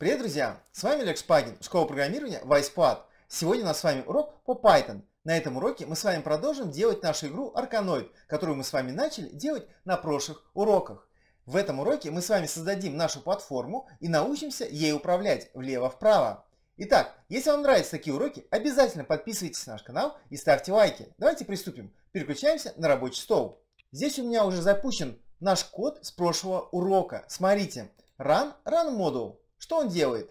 Привет, друзья! С вами Олег Шпагин, школа программирования WisePad. Сегодня у нас с вами урок по Python. На этом уроке мы с вами продолжим делать нашу игру Arkanoid, которую мы с вами начали делать на прошлых уроках. В этом уроке мы с вами создадим нашу платформу и научимся ей управлять влево-вправо. Итак, если вам нравятся такие уроки, обязательно подписывайтесь на наш канал и ставьте лайки. Давайте приступим. Переключаемся на рабочий стол. Здесь у меня уже запущен наш код с прошлого урока. Смотрите. Run, run module. Что он делает?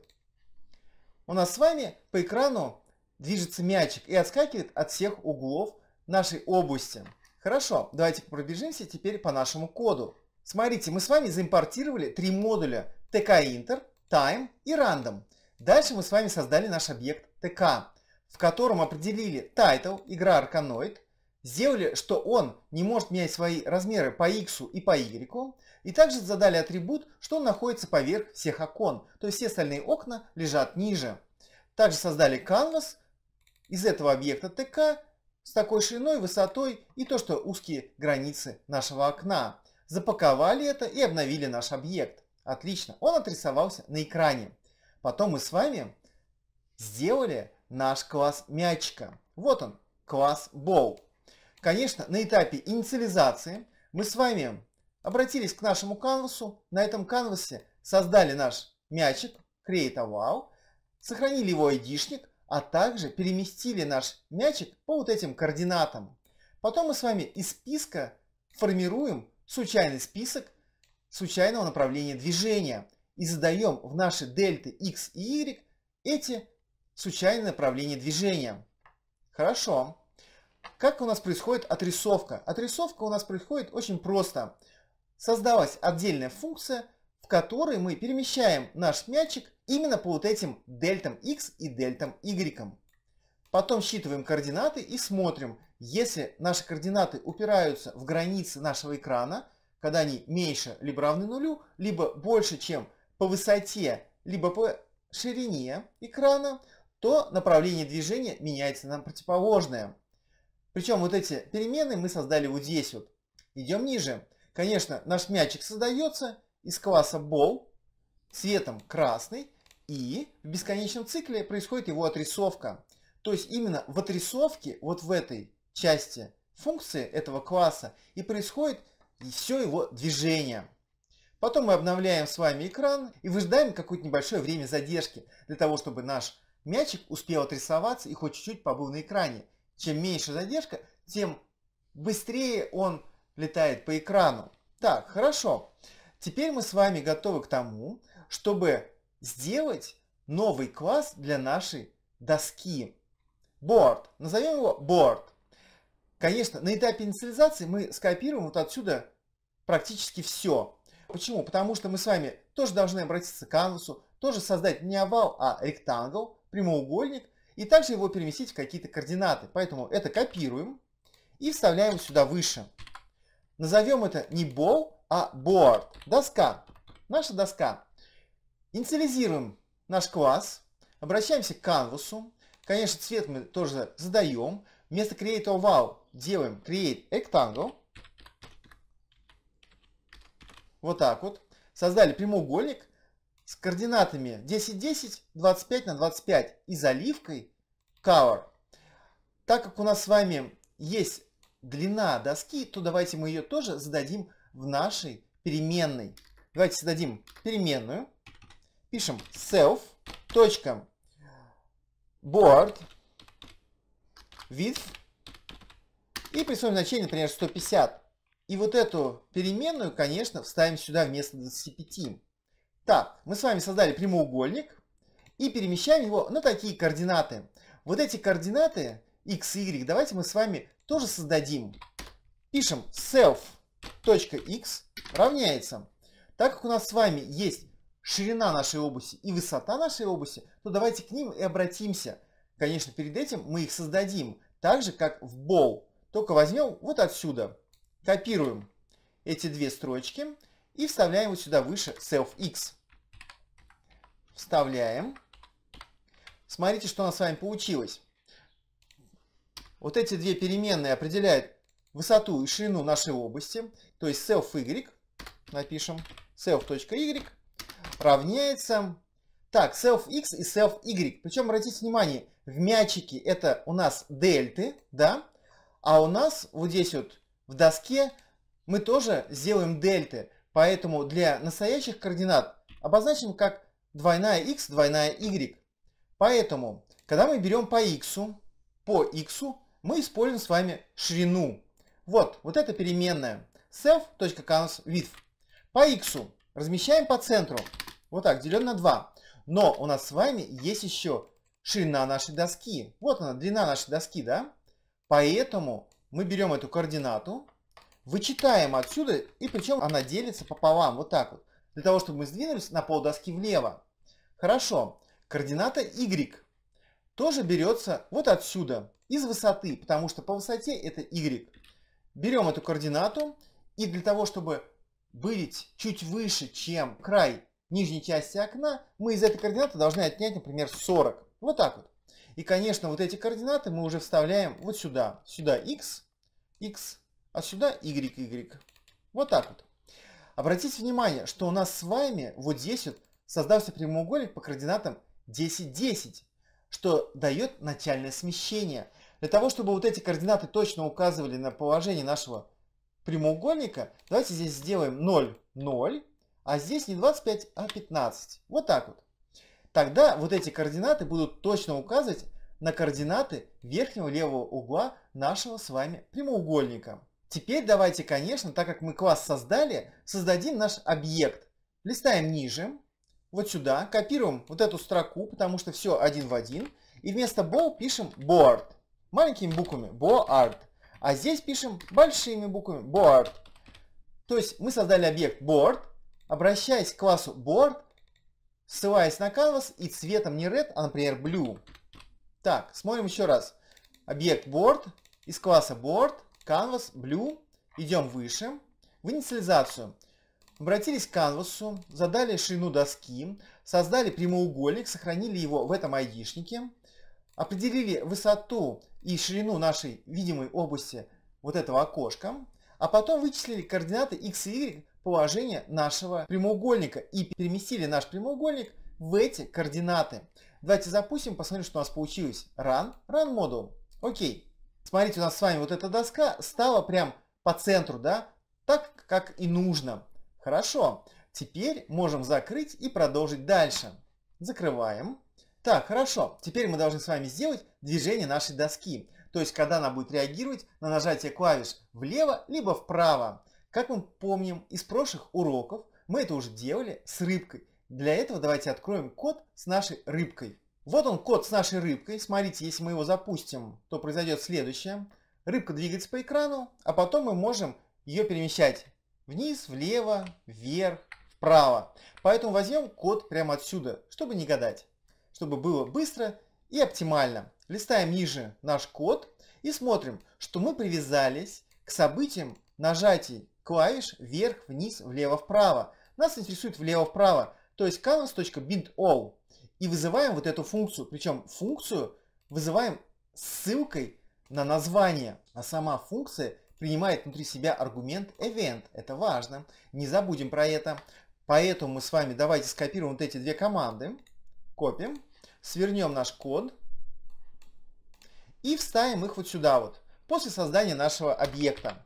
У нас с вами по экрану движется мячик и отскакивает от всех углов нашей области. Хорошо, давайте пробежимся теперь по нашему коду. Смотрите, мы с вами заимпортировали три модуля tkinter, time и random. Дальше мы с вами создали наш объект tk, в котором определили title, игра арканоид, сделали, что он не может менять свои размеры по x и по y, и также задали атрибут, что он находится поверх всех окон, то есть все остальные окна лежат ниже. Также создали canvas из этого объекта ТК с такой шириной, высотой и то, что узкие границы нашего окна. Запаковали это и обновили наш объект. Отлично, он отрисовался на экране. Потом мы с вами сделали наш класс мячика. Вот он, класс Ball. Конечно, на этапе инициализации мы с вами Обратились к нашему канвасу. На этом канвасе создали наш мячик Create a Wow, сохранили его айдишник, а также переместили наш мячик по вот этим координатам. Потом мы с вами из списка формируем случайный список случайного направления движения и задаем в наши дельты x и y эти случайные направления движения. Хорошо. Как у нас происходит отрисовка? Отрисовка у нас происходит очень просто создалась отдельная функция, в которой мы перемещаем наш мячик именно по вот этим дельтам x и дельтам y. Потом считываем координаты и смотрим, если наши координаты упираются в границы нашего экрана, когда они меньше либо равны нулю, либо больше, чем по высоте, либо по ширине экрана, то направление движения меняется на противоположное. Причем вот эти перемены мы создали вот здесь вот. Идем ниже. Конечно, наш мячик создается из класса ball цветом красный, и в бесконечном цикле происходит его отрисовка. То есть именно в отрисовке, вот в этой части функции этого класса, и происходит все его движение. Потом мы обновляем с вами экран и выжидаем какое-то небольшое время задержки, для того, чтобы наш мячик успел отрисоваться и хоть чуть-чуть побыл на экране. Чем меньше задержка, тем быстрее он летает по экрану. Так, хорошо. Теперь мы с вами готовы к тому, чтобы сделать новый класс для нашей доски. Board, Назовем его Board. Конечно, на этапе инициализации мы скопируем вот отсюда практически все. Почему? Потому что мы с вами тоже должны обратиться к канвасу, тоже создать не овал, а ректангл, прямоугольник, и также его переместить в какие-то координаты. Поэтому это копируем и вставляем сюда выше. Назовем это не ball, а board. Доска. Наша доска. Инициализируем наш класс. Обращаемся к канвасу. Конечно, цвет мы тоже задаем. Вместо create oval делаем create rectangle. Вот так вот. Создали прямоугольник с координатами 10, 10, 25 на 25 и заливкой color. Так как у нас с вами есть длина доски, то давайте мы ее тоже зададим в нашей переменной. Давайте создадим переменную. Пишем self.board width и присвоим значение, например, 150. И вот эту переменную, конечно, вставим сюда вместо 25. Так, мы с вами создали прямоугольник и перемещаем его на такие координаты. Вот эти координаты x и y давайте мы с вами тоже создадим. Пишем self.x равняется. Так как у нас с вами есть ширина нашей обуси и высота нашей обуси, то давайте к ним и обратимся. Конечно, перед этим мы их создадим, так же, как в ball. Только возьмем вот отсюда, копируем эти две строчки и вставляем вот сюда выше self.x. Вставляем. Смотрите, что у нас с вами получилось. Вот эти две переменные определяют высоту и ширину нашей области. То есть self y, напишем, self.y равняется... Так, self x и self y. Причем, обратите внимание, в мячике это у нас дельты, да? А у нас вот здесь вот в доске мы тоже сделаем дельты. Поэтому для настоящих координат обозначим как двойная x, двойная y. Поэтому, когда мы берем по x, по x мы используем с вами ширину. Вот, вот это переменная self.countsWidth. По x размещаем по центру. Вот так, делен на 2. Но у нас с вами есть еще ширина нашей доски. Вот она, длина нашей доски, да? Поэтому мы берем эту координату, вычитаем отсюда, и причем она делится пополам, вот так вот. Для того, чтобы мы сдвинулись на пол доски влево. Хорошо. Координата y тоже берется вот отсюда, из высоты, потому что по высоте это y. Берем эту координату, и для того, чтобы быть чуть выше, чем край нижней части окна, мы из этой координаты должны отнять, например, 40. Вот так вот. И, конечно, вот эти координаты мы уже вставляем вот сюда. Сюда x, x, а сюда y, y. Вот так вот. Обратите внимание, что у нас с вами вот здесь вот создался прямоугольник по координатам 10, 10 что дает начальное смещение. Для того, чтобы вот эти координаты точно указывали на положение нашего прямоугольника, давайте здесь сделаем 0, 0, а здесь не 25, а 15. Вот так вот. Тогда вот эти координаты будут точно указывать на координаты верхнего левого угла нашего с вами прямоугольника. Теперь давайте, конечно, так как мы класс создали, создадим наш объект. Листаем ниже вот сюда, копируем вот эту строку, потому что все один в один. И вместо ball пишем board. Маленькими буквами board. А здесь пишем большими буквами board. То есть мы создали объект board, обращаясь к классу board, ссылаясь на canvas и цветом не red, а, например, blue. Так, смотрим еще раз. Объект board из класса board, canvas, blue. Идем выше. В инициализацию. Обратились к канвасу, задали ширину доски, создали прямоугольник, сохранили его в этом айдишнике, определили высоту и ширину нашей видимой области вот этого окошка, а потом вычислили координаты x и y положения нашего прямоугольника и переместили наш прямоугольник в эти координаты. Давайте запустим, посмотрим, что у нас получилось. Run, run модул. Окей. Смотрите, у нас с вами вот эта доска стала прям по центру, да, так, как и нужно. Хорошо, теперь можем закрыть и продолжить дальше. Закрываем. Так, хорошо, теперь мы должны с вами сделать движение нашей доски. То есть, когда она будет реагировать на нажатие клавиш влево либо вправо. Как мы помним из прошлых уроков, мы это уже делали с рыбкой. Для этого давайте откроем код с нашей рыбкой. Вот он код с нашей рыбкой. Смотрите, если мы его запустим, то произойдет следующее. Рыбка двигается по экрану, а потом мы можем ее перемещать Вниз, влево, вверх, вправо. Поэтому возьмем код прямо отсюда, чтобы не гадать. Чтобы было быстро и оптимально. Листаем ниже наш код и смотрим, что мы привязались к событиям нажатий клавиш вверх, вниз, влево, вправо. Нас интересует влево-вправо, то есть canvas.bindAll И вызываем вот эту функцию. Причем функцию вызываем ссылкой на название. А сама функция принимает внутри себя аргумент event. Это важно. Не забудем про это. Поэтому мы с вами давайте скопируем вот эти две команды. Копим. Свернем наш код. И вставим их вот сюда вот. После создания нашего объекта.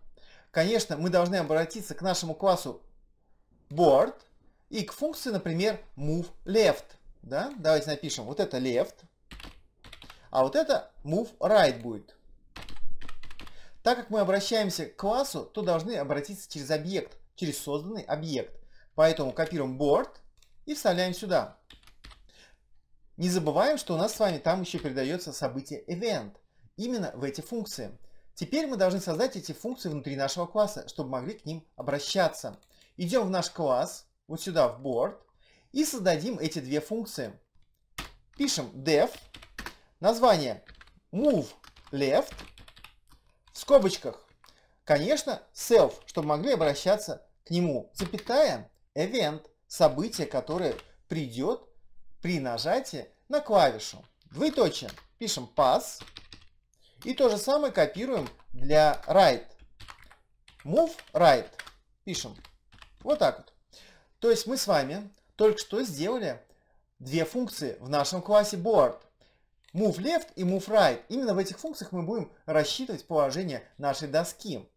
Конечно, мы должны обратиться к нашему классу board и к функции, например, move left. Да? Давайте напишем вот это left, а вот это move right будет. Так как мы обращаемся к классу, то должны обратиться через объект, через созданный объект. Поэтому копируем board и вставляем сюда. Не забываем, что у нас с вами там еще передается событие event. Именно в эти функции. Теперь мы должны создать эти функции внутри нашего класса, чтобы могли к ним обращаться. Идем в наш класс, вот сюда в board, и создадим эти две функции. Пишем def, название move left в скобочках. Конечно, self, чтобы могли обращаться к нему. Запятая, event, событие, которое придет при нажатии на клавишу. Двоеточие. Пишем pass. И то же самое копируем для right. Move right. Пишем. Вот так вот. То есть мы с вами только что сделали две функции в нашем классе board move left и move right. Именно в этих функциях мы будем рассчитывать положение нашей доски.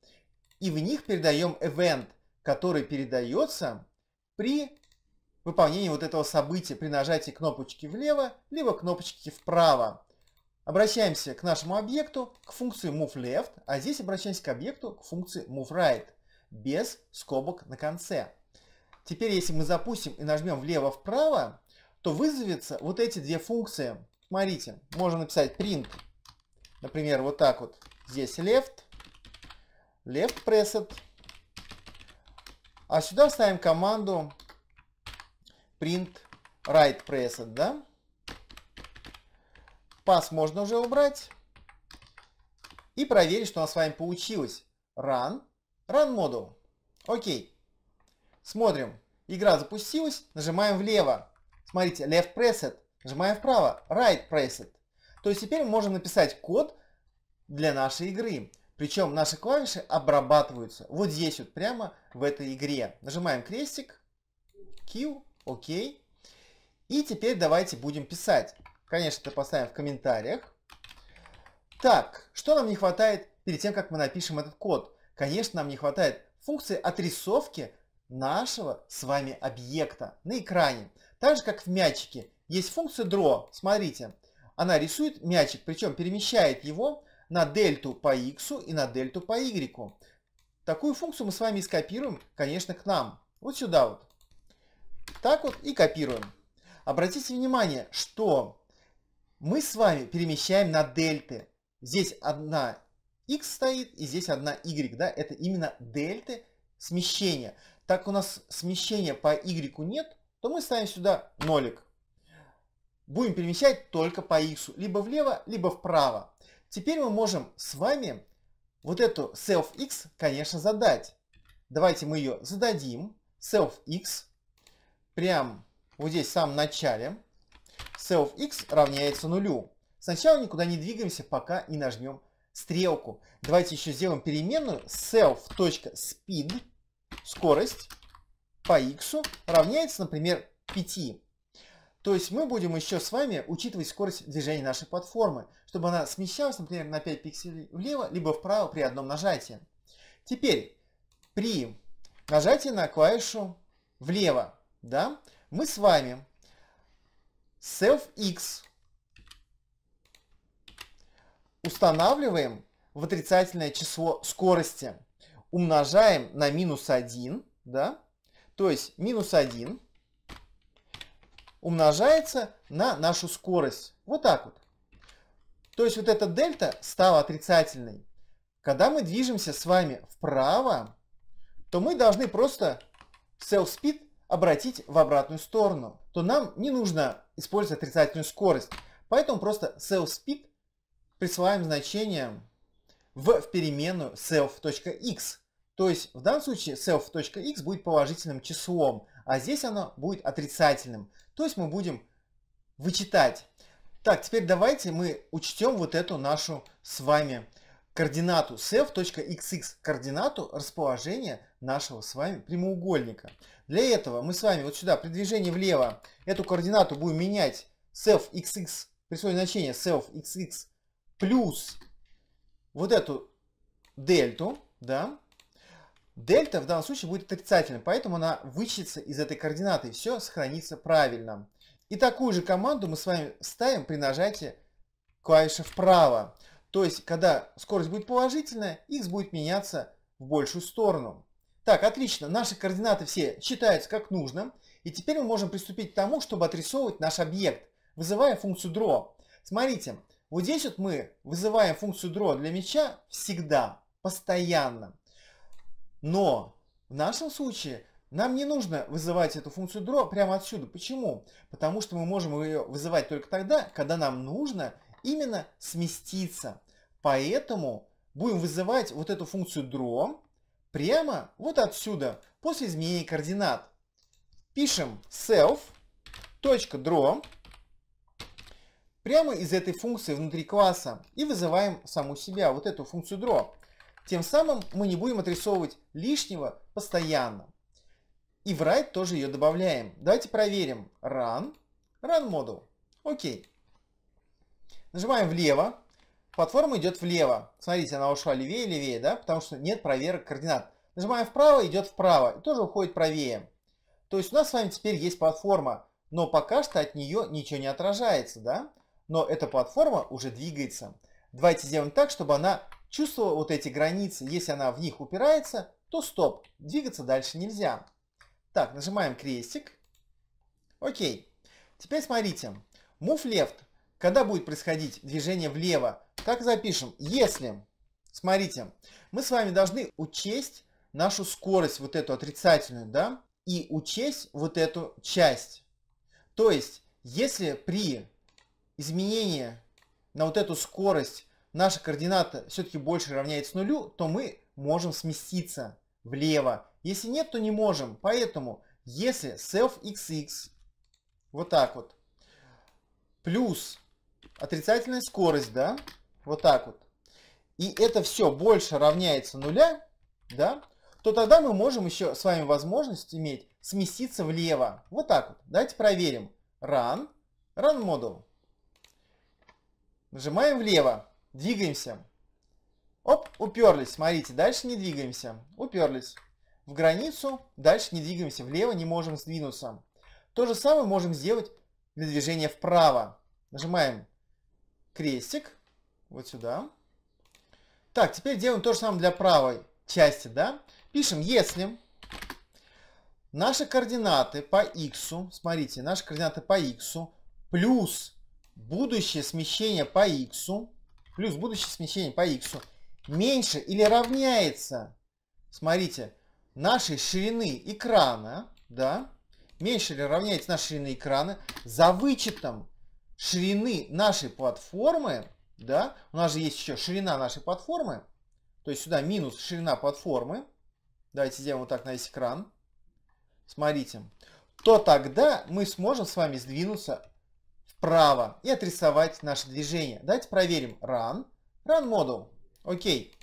И в них передаем event, который передается при выполнении вот этого события, при нажатии кнопочки влево, либо кнопочки вправо. Обращаемся к нашему объекту, к функции move left, а здесь обращаемся к объекту, к функции move right, без скобок на конце. Теперь, если мы запустим и нажмем влево-вправо, то вызовется вот эти две функции – Смотрите, можно написать print, например, вот так вот. Здесь left, left preset. А сюда ставим команду print right preset, да? Пас можно уже убрать. И проверить, что у нас с вами получилось. Run, run module. Окей. Смотрим. Игра запустилась. Нажимаем влево. Смотрите, left preset. Нажимаем вправо Right Preset. То есть теперь мы можем написать код для нашей игры. Причем наши клавиши обрабатываются вот здесь вот прямо в этой игре. Нажимаем крестик, Q, OK. И теперь давайте будем писать. Конечно, это поставим в комментариях. Так, что нам не хватает перед тем, как мы напишем этот код? Конечно, нам не хватает функции отрисовки нашего с вами объекта на экране. Так же, как в мячике есть функция draw, смотрите, она рисует мячик, причем перемещает его на дельту по x и на дельту по y. Такую функцию мы с вами скопируем, конечно, к нам. Вот сюда вот. Так вот и копируем. Обратите внимание, что мы с вами перемещаем на дельты. Здесь одна x стоит и здесь одна y. Да? Это именно дельты смещения. Так у нас смещения по y нет, то мы ставим сюда нолик будем перемещать только по x, либо влево, либо вправо. Теперь мы можем с вами вот эту self-x, конечно, задать. Давайте мы ее зададим. self-x, прям вот здесь в самом начале. self-x равняется нулю. Сначала никуда не двигаемся, пока не нажмем стрелку. Давайте еще сделаем переменную self.speed, скорость по x равняется, например, 5. То есть мы будем еще с вами учитывать скорость движения нашей платформы, чтобы она смещалась, например, на 5 пикселей влево, либо вправо при одном нажатии. Теперь при нажатии на клавишу влево, да, мы с вами self.x устанавливаем в отрицательное число скорости, умножаем на минус 1, да, то есть минус 1 умножается на нашу скорость. Вот так вот. То есть вот эта дельта стала отрицательной. Когда мы движемся с вами вправо, то мы должны просто self-speed обратить в обратную сторону. То нам не нужно использовать отрицательную скорость. Поэтому просто self-speed присылаем значение в, в переменную self.x. То есть в данном случае self.x будет положительным числом, а здесь оно будет отрицательным. То есть мы будем вычитать. Так, теперь давайте мы учтем вот эту нашу с вами координату self.xx, координату расположения нашего с вами прямоугольника. Для этого мы с вами вот сюда при движении влево эту координату будем менять self.xx, присвоить значение self.xx плюс вот эту дельту, да, Дельта в данном случае будет отрицательной, поэтому она вычтется из этой координаты, и все сохранится правильно. И такую же команду мы с вами ставим при нажатии клавиши вправо. То есть, когда скорость будет положительная, x будет меняться в большую сторону. Так, отлично, наши координаты все считаются как нужно. И теперь мы можем приступить к тому, чтобы отрисовывать наш объект, вызывая функцию draw. Смотрите, вот здесь вот мы вызываем функцию draw для мяча всегда, постоянно. Но в нашем случае нам не нужно вызывать эту функцию draw прямо отсюда. Почему? Потому что мы можем ее вызывать только тогда, когда нам нужно именно сместиться. Поэтому будем вызывать вот эту функцию draw прямо вот отсюда, после изменения координат. Пишем self.draw прямо из этой функции внутри класса и вызываем саму себя, вот эту функцию draw. Тем самым мы не будем отрисовывать лишнего постоянно. И в write тоже ее добавляем. Давайте проверим. Run. Run module. Окей. Нажимаем влево. Платформа идет влево. Смотрите, она ушла левее левее, да? Потому что нет проверок координат. Нажимаем вправо, идет вправо. И тоже уходит правее. То есть у нас с вами теперь есть платформа. Но пока что от нее ничего не отражается, да? Но эта платформа уже двигается. Давайте сделаем так, чтобы она Чувство вот эти границы, если она в них упирается, то стоп, двигаться дальше нельзя. Так, нажимаем крестик. Окей. Теперь смотрите. Move left. Когда будет происходить движение влево? как запишем. Если, смотрите, мы с вами должны учесть нашу скорость, вот эту отрицательную, да, и учесть вот эту часть. То есть, если при изменении на вот эту скорость наша координата все-таки больше равняется нулю, то мы можем сместиться влево. Если нет, то не можем. Поэтому, если self xx, вот так вот, плюс отрицательная скорость, да, вот так вот, и это все больше равняется нуля, да, то тогда мы можем еще с вами возможность иметь сместиться влево. Вот так вот. Давайте проверим. Run, Run Model. Нажимаем влево. Двигаемся. Оп, уперлись, смотрите, дальше не двигаемся. Уперлись. В границу, дальше не двигаемся, влево не можем сдвинуться. То же самое можем сделать для движения вправо. Нажимаем крестик, вот сюда. Так, теперь делаем то же самое для правой части, да? Пишем, если наши координаты по x, смотрите, наши координаты по x плюс будущее смещение по x плюс будущее смещение по x меньше или равняется, смотрите, нашей ширины экрана, да, меньше или равняется нашей ширины экрана, за вычетом ширины нашей платформы, да, у нас же есть еще ширина нашей платформы, то есть сюда минус ширина платформы, давайте сделаем вот так на весь экран, смотрите, то тогда мы сможем с вами сдвинуться вправо и отрисовать наше движение. Давайте проверим. Run, Run module. Окей.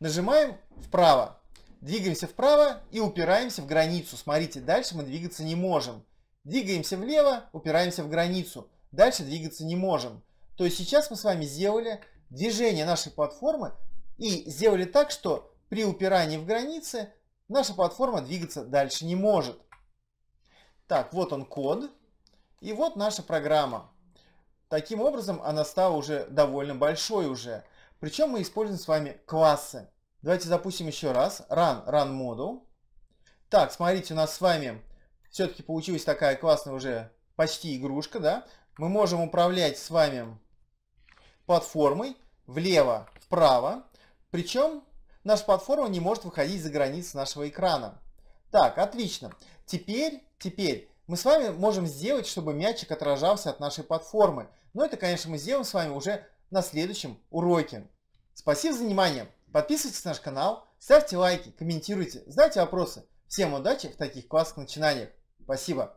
Нажимаем вправо. Двигаемся вправо и упираемся в границу. Смотрите, дальше мы двигаться не можем. Двигаемся влево, упираемся в границу. Дальше двигаться не можем. То есть сейчас мы с вами сделали движение нашей платформы и сделали так, что при упирании в границе наша платформа двигаться дальше не может. Так, вот он код. И вот наша программа. Таким образом, она стала уже довольно большой уже. Причем мы используем с вами классы. Давайте запустим еще раз. Run, run module. Так, смотрите, у нас с вами все-таки получилась такая классная уже почти игрушка, да? Мы можем управлять с вами платформой влево, вправо. Причем наша платформа не может выходить за границы нашего экрана. Так, отлично. Теперь, теперь мы с вами можем сделать, чтобы мячик отражался от нашей платформы. Но это, конечно, мы сделаем с вами уже на следующем уроке. Спасибо за внимание. Подписывайтесь на наш канал, ставьте лайки, комментируйте, задайте вопросы. Всем удачи в таких классных начинаниях. Спасибо.